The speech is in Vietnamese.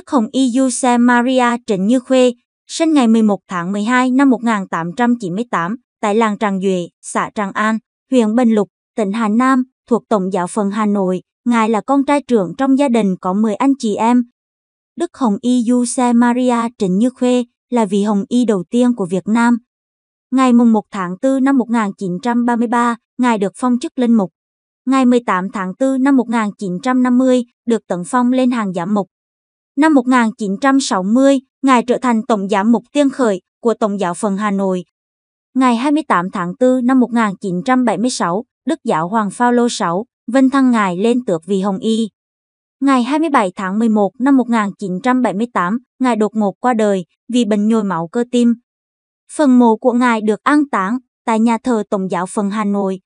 Đức Hồng Y Giuse Maria Trịnh Như Khuê, sinh ngày 11 tháng 12 năm 1898 tại làng Tràng Duệ, xã Tràng An, huyện Bình Lục, tỉnh Hà Nam, thuộc Tổng giáo phận Hà Nội. Ngài là con trai trưởng trong gia đình có 10 anh chị em. Đức Hồng Y Giuse Maria Trịnh Như Khuê là vị Hồng Y đầu tiên của Việt Nam. Ngày 1 tháng 4 năm 1933, Ngài được phong chức linh mục. Ngày 18 tháng 4 năm 1950, được tận phong lên hàng giám mục. Năm 1960, Ngài trở thành Tổng giám mục tiên khởi của Tổng giáo phận Hà Nội. Ngày 28 tháng 4 năm 1976, Đức giáo Hoàng Phaolô VI vinh thăng Ngài lên tước vị Hồng Y. Ngày 27 tháng 11 năm 1978, Ngài đột ngột qua đời vì bệnh nhồi máu cơ tim. Phần mộ của Ngài được an táng tại nhà thờ Tổng giáo phận Hà Nội